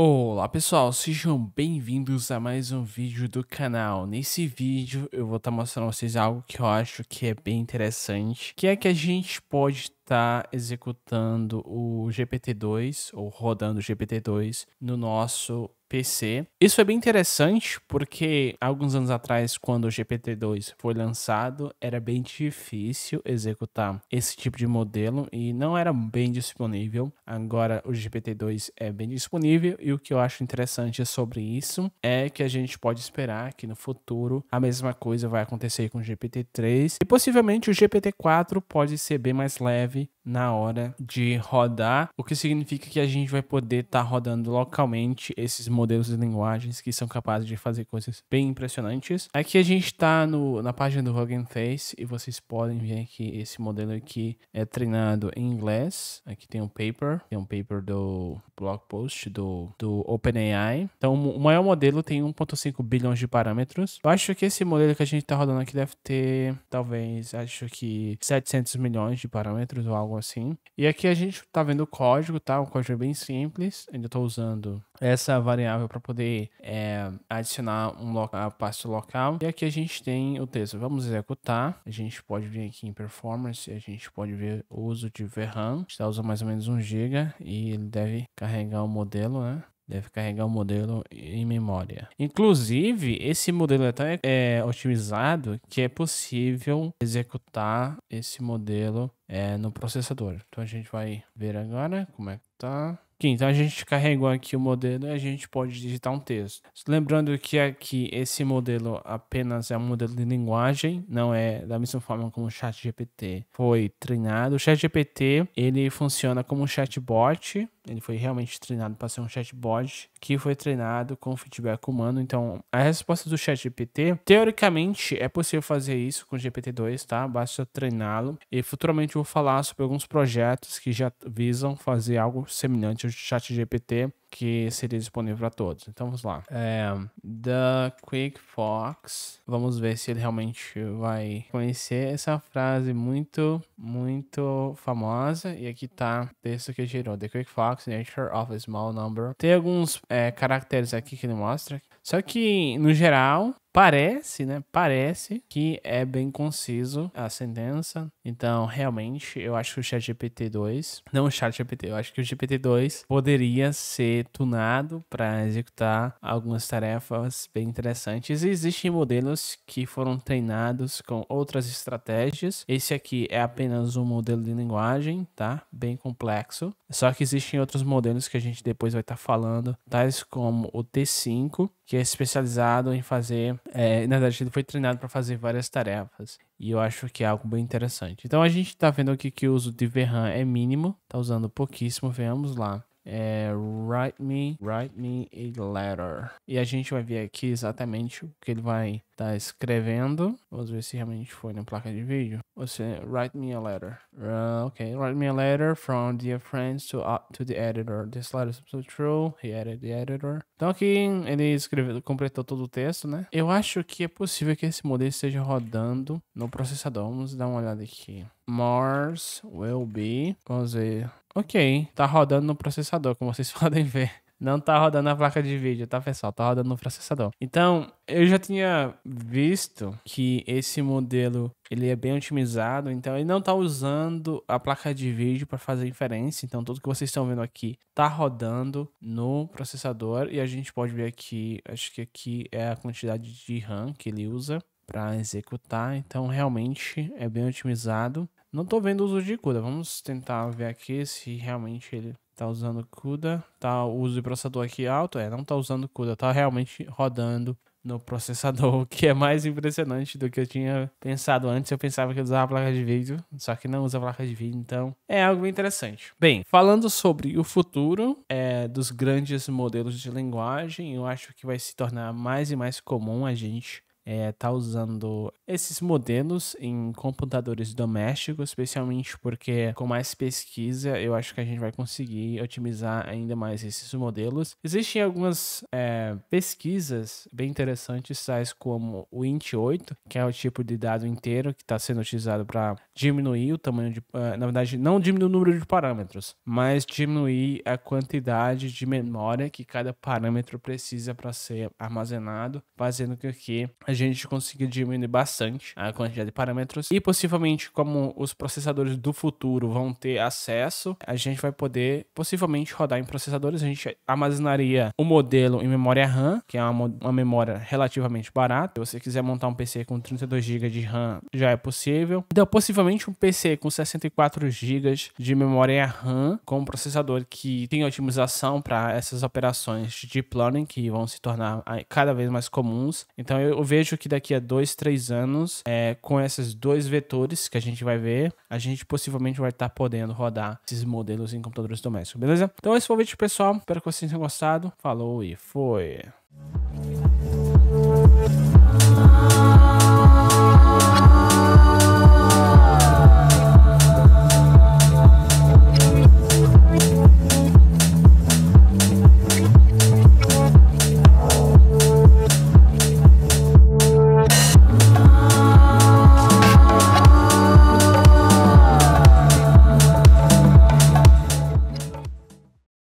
Olá pessoal, sejam bem-vindos a mais um vídeo do canal. Nesse vídeo eu vou estar tá mostrando a vocês algo que eu acho que é bem interessante, que é que a gente pode está executando o GPT-2 ou rodando o GPT-2 no nosso PC. Isso é bem interessante porque alguns anos atrás, quando o GPT-2 foi lançado, era bem difícil executar esse tipo de modelo e não era bem disponível. Agora o GPT-2 é bem disponível e o que eu acho interessante sobre isso é que a gente pode esperar que no futuro a mesma coisa vai acontecer com o GPT-3 e possivelmente o GPT-4 pode ser bem mais leve na hora de rodar, o que significa que a gente vai poder estar tá rodando localmente esses modelos de linguagens que são capazes de fazer coisas bem impressionantes. Aqui a gente está na página do Hugging Face e vocês podem ver que esse modelo aqui é treinado em inglês. Aqui tem um paper, tem um paper do blog post do, do OpenAI. Então o maior modelo tem 1.5 bilhões de parâmetros. Eu acho que esse modelo que a gente está rodando aqui deve ter talvez acho que 700 milhões de parâmetros ou algo assim. E aqui a gente tá vendo o código, tá? O código é bem simples. Ainda estou usando essa variável para poder é, adicionar um local, a pasta local. E aqui a gente tem o texto. Vamos executar. A gente pode vir aqui em performance, a gente pode ver o uso de VRAM. A gente tá usando mais ou menos 1 GB e ele deve carregar o modelo, né? Deve carregar o modelo em memória. Inclusive, esse modelo é tão é, otimizado que é possível executar esse modelo é, no processador. Então a gente vai ver agora como é que tá. Aqui, então a gente carregou aqui o modelo e a gente pode digitar um texto. Lembrando que aqui esse modelo apenas é um modelo de linguagem, não é da mesma forma como o ChatGPT foi treinado. O ChatGPT ele funciona como um chatbot, ele foi realmente treinado para ser um chatbot que foi treinado com feedback humano. Então, a resposta do ChatGPT, teoricamente, é possível fazer isso com o GPT-2, tá? Basta treiná-lo. E futuramente eu vou falar sobre alguns projetos que já visam fazer algo semelhante chat GPT que seria disponível para todos. Então vamos lá. É, The Quick Fox. Vamos ver se ele realmente vai conhecer essa frase muito, muito famosa. E aqui tá o texto que gerou. The Quick Fox, Nature of a Small Number. Tem alguns é, caracteres aqui que ele mostra. Só que, no geral, parece, né? Parece que é bem conciso a sentença. Então, realmente, eu acho que o ChatGPT 2, não o ChatGPT, eu acho que o GPT 2 poderia ser tunado para executar algumas tarefas bem interessantes. E existem modelos que foram treinados com outras estratégias. Esse aqui é apenas um modelo de linguagem, tá? Bem complexo. Só que existem outros modelos que a gente depois vai estar tá falando, tais como o T5, que é especializado em fazer. É, na verdade, ele foi treinado para fazer várias tarefas. E eu acho que é algo bem interessante. Então a gente está vendo aqui que o uso de VRAM é mínimo, está usando pouquíssimo, vemos lá é Write Me, Write Me a Letter. E a gente vai ver aqui exatamente o que ele vai tá escrevendo. Vamos ver se realmente foi na placa de vídeo. Você, write me a letter. Uh, ok, write me a letter from dear friends to, uh, to the editor. This letter is so true. He added the editor. Então aqui ele escreveu, completou todo o texto, né? Eu acho que é possível que esse modelo esteja rodando no processador. Vamos dar uma olhada aqui. Mars will be. Vamos ver. Ok, tá rodando no processador, como vocês podem ver não tá rodando a placa de vídeo, tá, pessoal? Tá rodando no processador. Então, eu já tinha visto que esse modelo ele é bem otimizado, então ele não tá usando a placa de vídeo para fazer inferência. Então, tudo que vocês estão vendo aqui tá rodando no processador e a gente pode ver aqui, acho que aqui é a quantidade de RAM que ele usa para executar. Então, realmente é bem otimizado. Não estou vendo o uso de cura. Vamos tentar ver aqui se realmente ele Tá usando CUDA. Tá, uso o processador aqui alto. É, não tá usando CUDA. Tá realmente rodando no processador, o que é mais impressionante do que eu tinha pensado antes. Eu pensava que eu usava placa de vídeo, só que não usa placa de vídeo, então é algo interessante. Bem, falando sobre o futuro é, dos grandes modelos de linguagem, eu acho que vai se tornar mais e mais comum a gente está é, usando esses modelos em computadores domésticos, especialmente porque com mais pesquisa eu acho que a gente vai conseguir otimizar ainda mais esses modelos. Existem algumas é, pesquisas bem interessantes, tais como o int8, que é o tipo de dado inteiro que está sendo utilizado para diminuir o tamanho de, ah, na verdade, não diminuir o número de parâmetros, mas diminuir a quantidade de memória que cada parâmetro precisa para ser armazenado, fazendo com que a gente conseguir diminuir bastante a quantidade de parâmetros e possivelmente como os processadores do futuro vão ter acesso, a gente vai poder possivelmente rodar em processadores, a gente armazenaria o modelo em memória RAM, que é uma, uma memória relativamente barata. Se você quiser montar um PC com 32 GB de RAM, já é possível. Então, possivelmente um PC com 64 GB de memória RAM com um processador que tem otimização para essas operações de deep learning que vão se tornar ah, cada vez mais comuns. Então, eu vejo vejo que daqui a dois, três anos, é, com esses dois vetores que a gente vai ver, a gente possivelmente vai estar tá podendo rodar esses modelos em computadores domésticos, beleza? Então esse foi o vídeo, pessoal. Espero que vocês tenham gostado. Falou e foi!